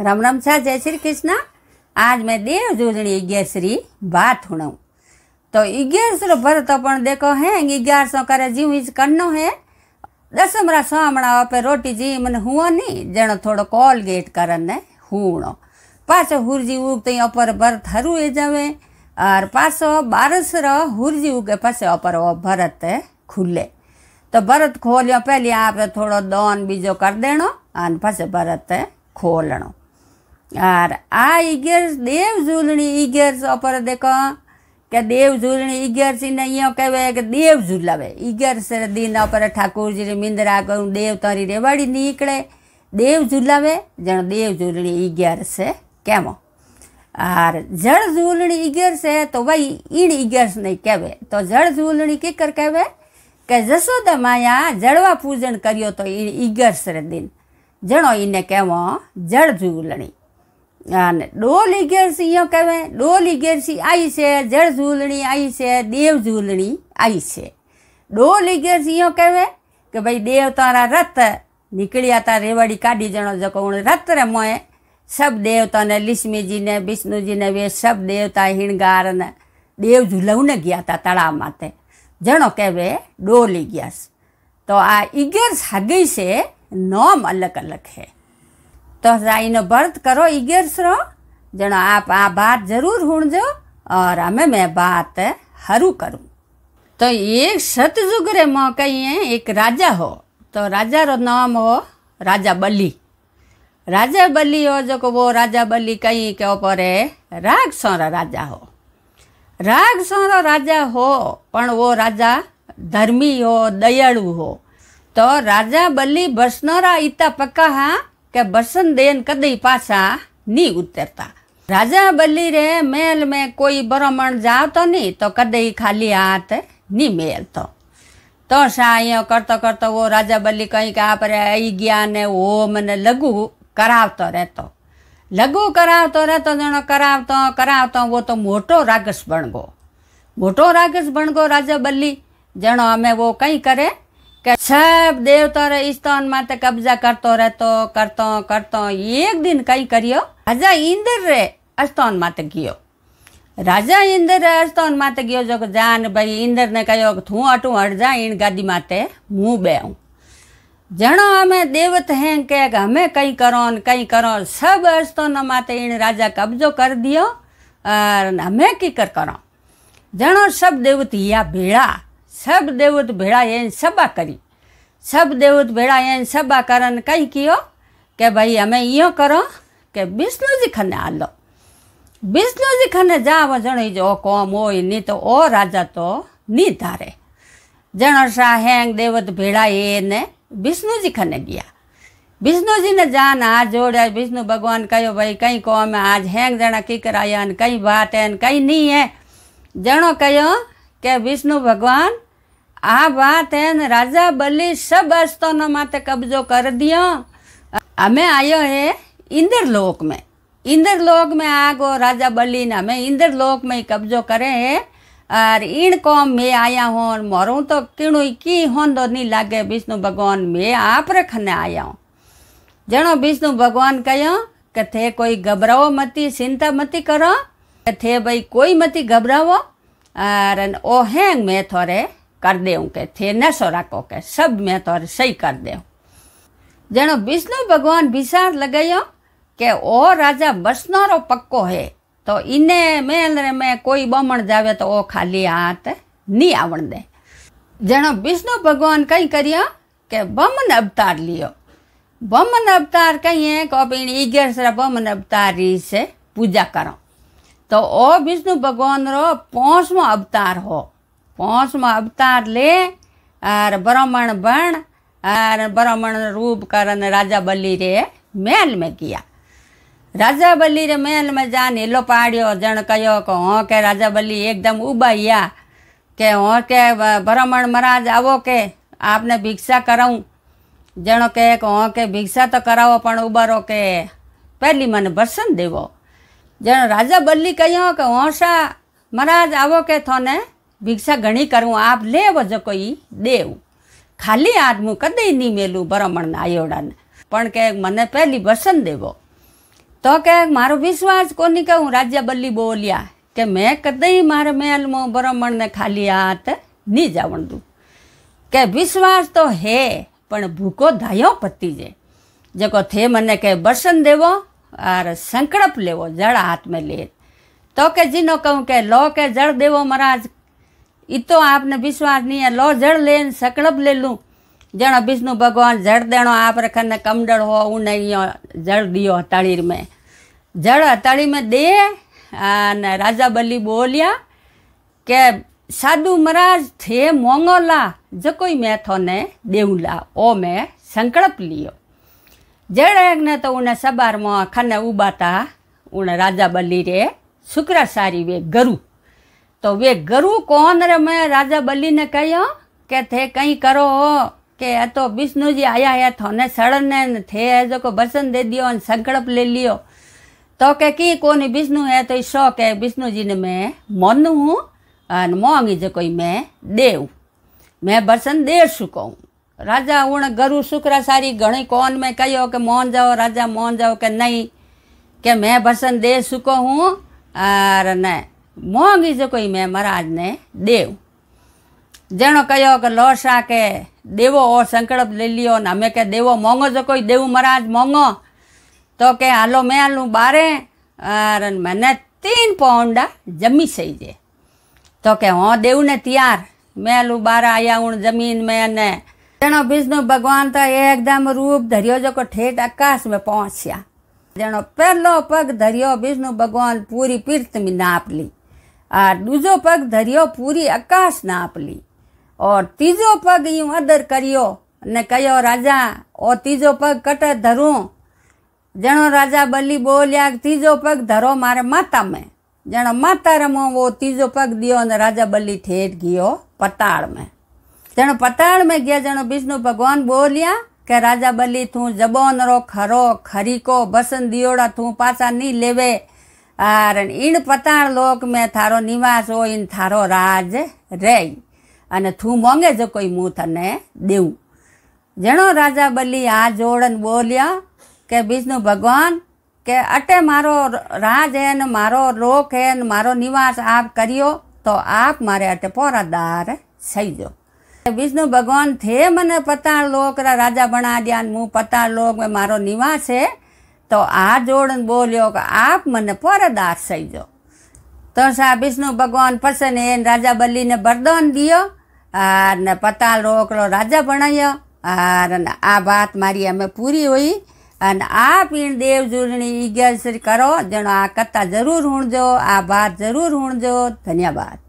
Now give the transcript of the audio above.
राम राम सा जय श्री कृष्ण आज मैं देव जोजनी यज्ञश्री बात सुनाऊ तो यज्ञेश्वर भरत अपन देखो है ग्यारह सौ करे जीव इस करना है दस दसमरा सामना आप रोटी जी मन हुआ नहीं जन थोड़ो कॉल गेट करन ने हुणो पाछो हुरजी उग तो अपर भरत हरू ए जावे और पाछो बारस रो हुरजी उगे पाछे अपर वो भरत खुले तो भरत खोलियो पहले आप थोड़ो दौन बीजो कर देनो और पाछे भरत खोलनो আর আ ઇગેર્સ દેવ ઝૂલણી ઇગેર્સ અપર દેખ કે દેવ ઝૂલણી ઇગેર્સ ને અહીંયા કહેવાય કે દેવ ઝૂલાવે ઇગેર્સ દિન અપર ઠાકોરજીની મિંદરા કરું દેવ તારી રેવાડી નીકળે દેવ ઝૂલાવે જણ દેવ ઝૂલણી ઇગેર્સ કેમ આર જળ ઝૂલણી ઇગેર્સ હે તો ભાઈ ઈણ ઇગેર્સ નહીં કહેવે તો જળ ઝૂલણી કે કર કહેવે કે જશોદા માયા જળવા પૂજન કર્યો તો ઈણ ઇગર્સ દિન જણો ઈને કહેવો જળ ઝૂલણી અન ડોલી ગેરસી યો કહે ડોલી ગેરસી આઈ છે જળ ઝુલણી આઈ છે દેવ ઝુલણી આઈ છે ડોલી ગેરસી યો કહે કે ભાઈ દેવ તારા રથ નીકળયા તા રેવાડી કાડી જણો જકો ઉણે રાત્રે મોએ સબ દેવતાને લક્ષ્મીજીને વિષ્ણુજીને વે સબ દેવતા હીંગાર ને દેવ ઝુલવ ને ગયા તા તળા માથે જણો કહેવે ડોલી ગ્યાસ તો આ 11 સાગે છે નોમ અલગ અલગ હે तो તો સાઈનો करो કરો रो जनो आप आ बात जरूर हुणजो और हमें मैं बात हरू करूं तो एक सतयुग रे माँ कहिए एक राजा हो तो राजा रो नाम हो राजा बलि राजा बलि हो जो को वो राजा बलि कहीं के ऊपर है राग सोरा राजा हो राग सोरा राजा हो पण वो राजा धर्मी हो दयालु हो तो राजा बलि बसनोरा इतना पक्का हाँ કે બસંતદેન કદી પાછા નહીં ઉતરતા રાજા બલી રે મેલ મેં કોઈ બ્રહ્મણ જાવતો નહીં તો કદી ખાલી હાથ નહીં મેલતો તો શા અહીંયા કરતો કરતો ઓ રાજા બલી કંઈક આપણે આવી ગયા ને ઓમ ને લઘુ કરાવતો રહેતો લઘુ કરાવતો રહેતો જણો કરાવતો કરાવતો વો તો મોટો રાગસ ભણગો મોટો રાગસ ભણગો રાજા બલ્લી જણો અમે વો કંઈ કરે सब देवता रे स्थान माते कब्जा करतो रहतो करतो करतो एक दिन कई करियो राजा इंद्र रे स्थान माते गियो राजा इंद्र रे स्थान माते गियो जो जान भाई इंद्र ने कहो थू अटू हट जा इन गादी माते मुंह बे जनो जणो हमें देवत हैं के हमें कई करो कई करो सब स्थान माते इन राजा कब्जो कर दियो और हमें की कर करो जनो सब देवत या भेड़ा सब देवत भेड़ा ये सबा करी सब देवत भेड़ा ये सबा करन कहीं कियो के भाई हमें यो करो के विष्णु जी खने आलो विष्णु जी खने जाव जण जो कौम हो नी तो ओ राजा तो नी धारे जण साहेंग देवत भेड़ा ये ने विष्णु जी खने गया विष्णु जी ने जान हाथ जोड़ा विष्णु भगवान कहो भाई कई कौम है आज हैंग जना की कराया कई बात है कई नहीं है जनो कहो के विष्णु भगवान આ વાત હે રાજા બલી સબ અસ્તોનો माते कब्जो कर દિયો અમે आयो है इंद्र लोक में इंद्र लोक में आ गो राजा बली ने हमें इंद्र लोक में कब्जो करे है और इन कौम मैं आया हूँ मरू तो किणु की होन दो नहीं लागे विष्णु भगवान मैं आप रखने आया हूँ जनो विष्णु भगवान कहो कि थे कोई घबराओ मती चिंता मती करो थे भाई कोई मती घबरावो और ओ हैंग मैं थोड़े कर देऊं के थे नसो राखो के सभु में तोर सही कर दे ॼण विष्णु भगवान बिसार लॻायो के ओ राजा बसनारो पको है तो इने मेल में कोई बमण जावे तो ओ खाली हाथ नहीं आवण दे ॼण विष्णु भगवान कई करियो के बमन अवतार लियो बमन अवतार कई है को पिणी ईगर बमन अवतार री से पूजा करो तो ओ विष्णु भगवान रो पांचवो अवतार हो પાંચમો અવતાર લે આર બ્રાહ્મણ બણ આર બ્રાહ્મણ रूप करन રાજા બલી રે મહેલ મેં ગયા રાજા બલી રે મહેલ મેં જાન હેલો પાડ્યો જણ કયો કે હો કે રાજા બલી એકદમ ઉબાયા કે હો કે બ્રાહ્મણ મહારાજ આવો કે આપને ભિક્ષા કરાવું જણો કે હો કે ભિક્ષા તો કરાવો પણ ઉબારો કે પહેલી મને ભસન દેવો જણ રાજા બલ્લી કહ્યો કે હોંશા મહારાજ આવો કે થોને ભિક્ષા ઘણી કરું આપ લેવ જો કોઈ દેવું ખાલી હાથમું કદી નહીં મેલું બ્રાહ્મણના આયોડાને પણ કે મને પહેલી વસન દેવો તો કે મારો વિશ્વાસ કોની કે હું રાજા બલ્લી બોલ્યા કે મેં કદી મારા મહેલમાં બ્રાહ્મણને ખાલી હાથ નહીં જવણ દઉં કે વિશ્વાસ તો હે પણ ભૂકો ધાયો પતી જાય જેકો થે મને કે બસન દેવો આર સંકળપ લેવો જળ હાથમાં લે તો કે જીનો કહું કે લો કે જળ દેવો મહારાજ એ તો આપને વિશ્વાસની લો જળ લે સકડબ લેલું જણ વિષ્ણુ ભગવાન જળ દેણો આ પ્રકારના કમડળ હો હું નહીં જળ દિયો હતાળી મેં જળ હતાળીમાં દે અને રાજા બલી બોલ્યા કે સાદુ મહારાજ થે મોંગોલા જ કોઈ મેથોને દેવલા ઓ મેં સંકળપ લ્યો જળ એકને તો ઉને સબારમાં ખને ઉબાતા ઉણે રાજા બલી રે શુક્રાચારી વે ગરું तो वे गुरु कौन रे मैं राजा बलि ने कहो के थे कहीं करो के तो विष्णु जी आया है थोने सड़ने थे जो को वचन दे दियो संकल्प ले लियो तो के की कौन विष्णु है तो ई शौक है विष्णु जी ने मैं मन हूँ अन मोंगी जो कोई मैं देव मैं वचन दे सकूँ राजा उन गुरु शुक्र सारी गणी कौन मैं कहो के मोन जाओ राजा मोहन जाओ के नहीं के मैं वचन दे सको हूँ अरे नहीं મોંઘી જોઈ મેં મહારાજને દેવ જેણો કહ્યો કે લો શા કે દેવો ઓ સંકળપ લઈ લ્યો ને અમે કે દેવો મોંઘો જો કોઈ દેવું મહારાજ મોંઘો તો કે હાલો મેં હાલું બારે મને તીન પૌંડા જમી સહી જે તો કે હું દેવું ને તૈયાર મેં હાલું બારે આયા હું જમીન મેં અને જેણો વિષ્ણુ ભગવાન તો એકદમ રૂપ ધર્યો જો કે ઠેઠ આકાશમાં પહોંચ્યા જેનો પહેલો પગ ધર્યો વિષ્ણુ ભગવાન પૂરી પીર્ત નાપ લી આ બીજો પગ ધર્યો પૂરી આકાશના આપલી ઓર ત્રીજો પગ યું અદર કર્યો અને કયો રાજા ઓ ત્રીજો પગ કટ ધરું જણો રાજા બલી બોલ્યા ત્રીજો પગ ધરો મારે માતા મેં જણો માતા રમો વો ત્રીજો પગ દિયો અને રાજા બલી ઠેઠ ગયો પતાળ મેં જણો પતાળ મેં ગયા જણો વિષ્ણુ ભગવાન બોલ્યા કે રાજા બલી તું જબોન રો ખરો ખરીકો બસન દિયોડા તું પાછા નહીં લેવે આર ઈણ પતાણ લોક મેં થારો નિવાસ હોય ઈન થારો રાજ રે અને થું મોંગે જો કોઈ મું તને દેવું જણો રાજા બલી આ જોડન બોલ્યા કે વિષ્ણુ ભગવાન કે અટે મારો રાજ હે ને મારો રોક હે ને મારો નિવાસ આપ કર્યો તો આપ મારે અટે પોરાદાર થઈ જો વિષ્ણુ ભગવાન થે મને પતાણ લોક રાજા બના દયા હું પતાણ લોક મારો નિવાસ છે તો આ જોડન બોલ્યો કે આપ મને પરદાર સહીજો તો સા વિષ્ણુ ભગવાન પ્રસન્ન એને રાજા બલ્લીને બરદાન દિયો ને પતાલ રોકલો રાજા ભણાયો અને આ વાત મારી અમે પૂરી હોઈ અને આ પીણ દેવ જોડણી ઈગર કરો જણો આ કથા જરૂર હુણજો આ વાત જરૂર હુણજો ધન્યવાદ